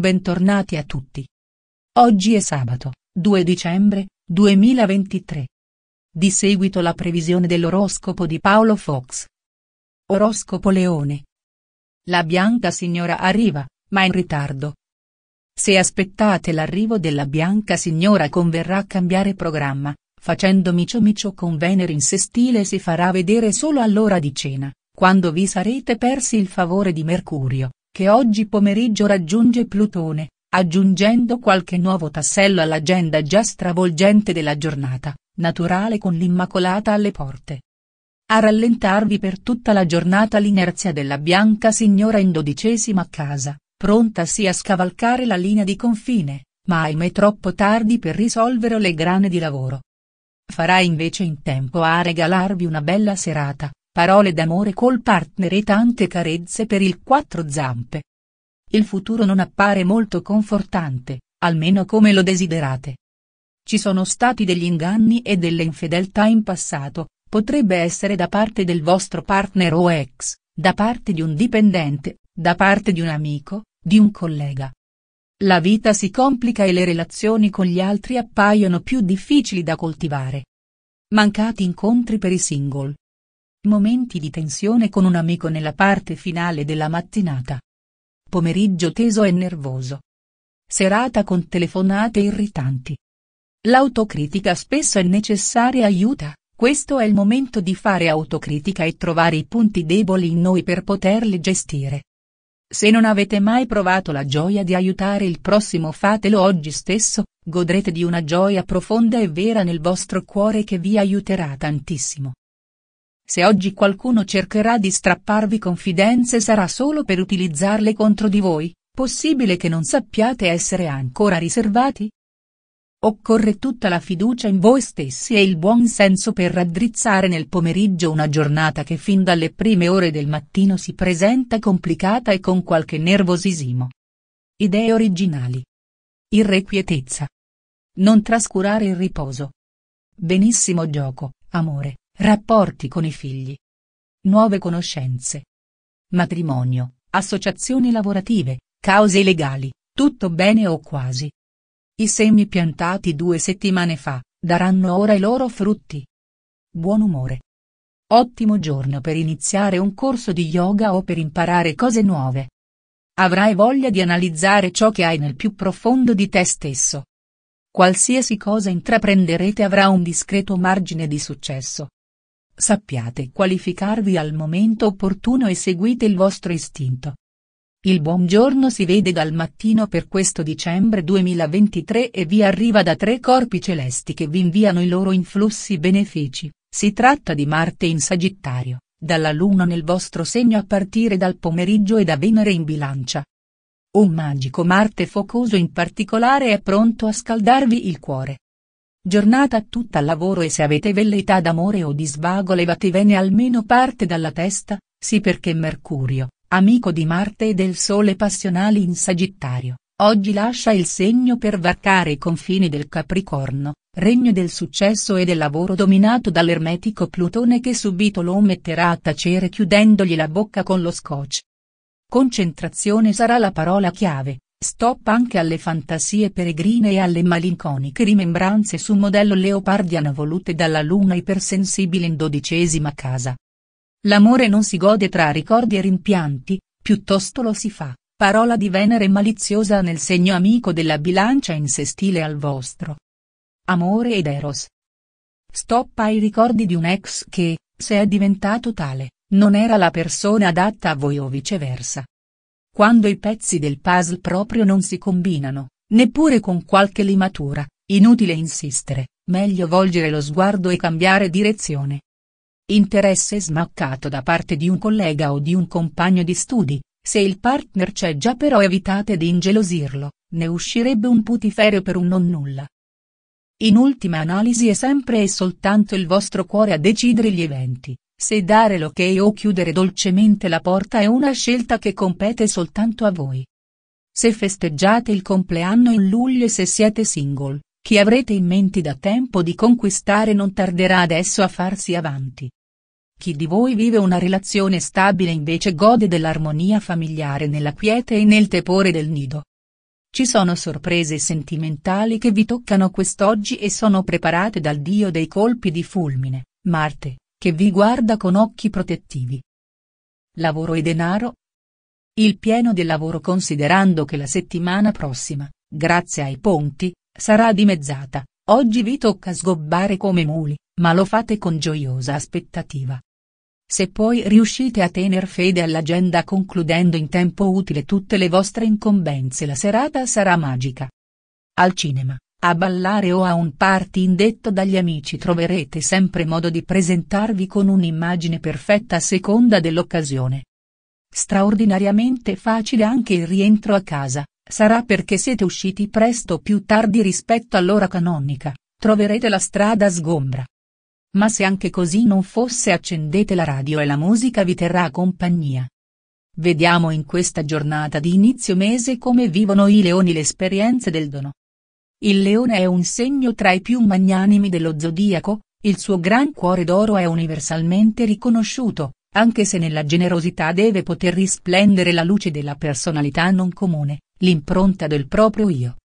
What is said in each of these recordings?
Bentornati a tutti. Oggi è sabato, 2 dicembre, 2023. Di seguito la previsione dell'oroscopo di Paolo Fox. Oroscopo Leone. La bianca signora arriva, ma in ritardo. Se aspettate l'arrivo della bianca signora converrà cambiare programma, facendo micio micio con Venere in sé stile si farà vedere solo all'ora di cena, quando vi sarete persi il favore di Mercurio che oggi pomeriggio raggiunge Plutone, aggiungendo qualche nuovo tassello all'agenda già stravolgente della giornata, naturale con l'Immacolata alle porte. A rallentarvi per tutta la giornata l'inerzia della bianca signora in dodicesima casa, pronta sia a scavalcare la linea di confine, ma ahimè troppo tardi per risolvere le grane di lavoro. Farà invece in tempo a regalarvi una bella serata, Parole d'amore col partner e tante carezze per il quattro zampe. Il futuro non appare molto confortante, almeno come lo desiderate. Ci sono stati degli inganni e delle infedeltà in passato, potrebbe essere da parte del vostro partner o ex, da parte di un dipendente, da parte di un amico, di un collega. La vita si complica e le relazioni con gli altri appaiono più difficili da coltivare. Mancati incontri per i single. Momenti di tensione con un amico nella parte finale della mattinata. Pomeriggio teso e nervoso. Serata con telefonate irritanti. L'autocritica spesso è necessaria aiuta, questo è il momento di fare autocritica e trovare i punti deboli in noi per poterli gestire. Se non avete mai provato la gioia di aiutare il prossimo fatelo oggi stesso, godrete di una gioia profonda e vera nel vostro cuore che vi aiuterà tantissimo. Se oggi qualcuno cercherà di strapparvi confidenze sarà solo per utilizzarle contro di voi, possibile che non sappiate essere ancora riservati? Occorre tutta la fiducia in voi stessi e il buon senso per raddrizzare nel pomeriggio una giornata che fin dalle prime ore del mattino si presenta complicata e con qualche nervosismo. Idee originali. Irrequietezza. Non trascurare il riposo. Benissimo gioco, amore rapporti con i figli, nuove conoscenze, matrimonio, associazioni lavorative, cause legali, tutto bene o quasi. I semi piantati due settimane fa daranno ora i loro frutti. Buon umore. Ottimo giorno per iniziare un corso di yoga o per imparare cose nuove. Avrai voglia di analizzare ciò che hai nel più profondo di te stesso. Qualsiasi cosa intraprenderete avrà un discreto margine di successo. Sappiate qualificarvi al momento opportuno e seguite il vostro istinto. Il buongiorno si vede dal mattino per questo dicembre 2023 e vi arriva da tre corpi celesti che vi inviano i loro influssi benefici, si tratta di Marte in Sagittario, dalla Luna nel vostro segno a partire dal pomeriggio e da Venere in bilancia. Un magico Marte focoso in particolare è pronto a scaldarvi il cuore, Giornata tutta al lavoro e se avete velleità d'amore o di svago levatevene almeno parte dalla testa, sì perché Mercurio, amico di Marte e del Sole passionali in Sagittario, oggi lascia il segno per varcare i confini del Capricorno, regno del successo e del lavoro dominato dall'ermetico Plutone che subito lo metterà a tacere chiudendogli la bocca con lo scotch. Concentrazione sarà la parola chiave, Stop anche alle fantasie peregrine e alle malinconiche rimembranze su modello leopardiana volute dalla luna ipersensibile in dodicesima casa. L'amore non si gode tra ricordi e rimpianti, piuttosto lo si fa, parola di Venere maliziosa nel segno amico della bilancia in sestile al vostro. Amore ed Eros. Stop ai ricordi di un ex che, se è diventato tale, non era la persona adatta a voi o viceversa. Quando i pezzi del puzzle proprio non si combinano, neppure con qualche limatura, inutile insistere, meglio volgere lo sguardo e cambiare direzione. Interesse smaccato da parte di un collega o di un compagno di studi, se il partner c'è già però evitate di ingelosirlo, ne uscirebbe un putiferio per un non nulla. In ultima analisi è sempre e soltanto il vostro cuore a decidere gli eventi, se dare l'ok o chiudere dolcemente la porta è una scelta che compete soltanto a voi. Se festeggiate il compleanno in luglio e se siete single, chi avrete in mente da tempo di conquistare non tarderà adesso a farsi avanti. Chi di voi vive una relazione stabile invece gode dell'armonia familiare nella quiete e nel tepore del nido. Ci sono sorprese sentimentali che vi toccano quest'oggi e sono preparate dal dio dei colpi di fulmine, Marte che vi guarda con occhi protettivi. Lavoro e denaro? Il pieno del lavoro considerando che la settimana prossima, grazie ai ponti, sarà dimezzata, oggi vi tocca sgobbare come muli, ma lo fate con gioiosa aspettativa. Se poi riuscite a tener fede all'agenda concludendo in tempo utile tutte le vostre incombenze la serata sarà magica. Al cinema, a ballare o a un party indetto dagli amici troverete sempre modo di presentarvi con un'immagine perfetta a seconda dell'occasione. Straordinariamente facile anche il rientro a casa, sarà perché siete usciti presto o più tardi rispetto all'ora canonica, troverete la strada sgombra. Ma se anche così non fosse accendete la radio e la musica vi terrà compagnia. Vediamo in questa giornata di inizio mese come vivono i leoni le esperienze del dono. Il leone è un segno tra i più magnanimi dello zodiaco, il suo gran cuore d'oro è universalmente riconosciuto, anche se nella generosità deve poter risplendere la luce della personalità non comune, l'impronta del proprio io.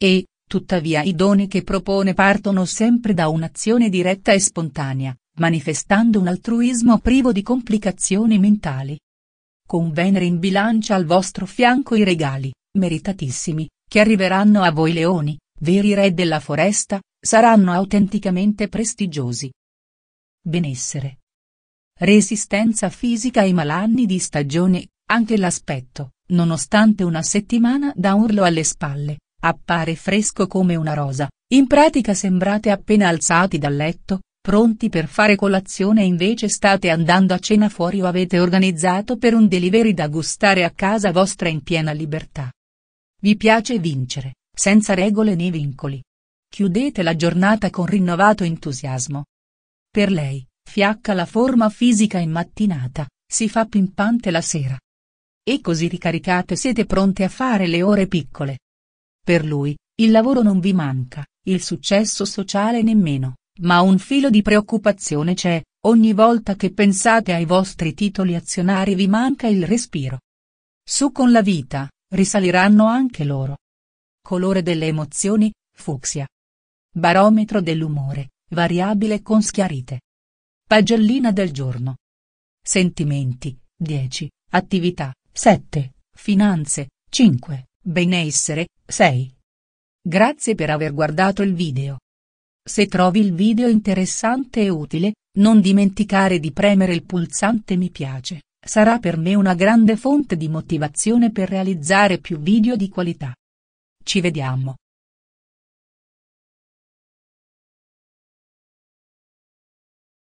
E, tuttavia i doni che propone partono sempre da un'azione diretta e spontanea, manifestando un altruismo privo di complicazioni mentali. Con Venere in bilancia al vostro fianco i regali, meritatissimi, che arriveranno a voi leoni, veri re della foresta, saranno autenticamente prestigiosi. Benessere. Resistenza fisica ai malanni di stagione, anche l'aspetto, nonostante una settimana da urlo alle spalle, appare fresco come una rosa, in pratica sembrate appena alzati dal letto, pronti per fare colazione e invece state andando a cena fuori o avete organizzato per un delivery da gustare a casa vostra in piena libertà. Vi piace vincere. Senza regole né vincoli. Chiudete la giornata con rinnovato entusiasmo. Per lei, fiacca la forma fisica in mattinata, si fa pimpante la sera. E così ricaricate siete pronte a fare le ore piccole. Per lui, il lavoro non vi manca, il successo sociale nemmeno, ma un filo di preoccupazione c'è, ogni volta che pensate ai vostri titoli azionari vi manca il respiro. Su con la vita, risaliranno anche loro colore delle emozioni, fucsia. Barometro dell'umore, variabile con schiarite. Pagellina del giorno. Sentimenti, 10, attività, 7, finanze, 5, benessere, 6. Grazie per aver guardato il video. Se trovi il video interessante e utile, non dimenticare di premere il pulsante mi piace, sarà per me una grande fonte di motivazione per realizzare più video di qualità. Ci vediamo.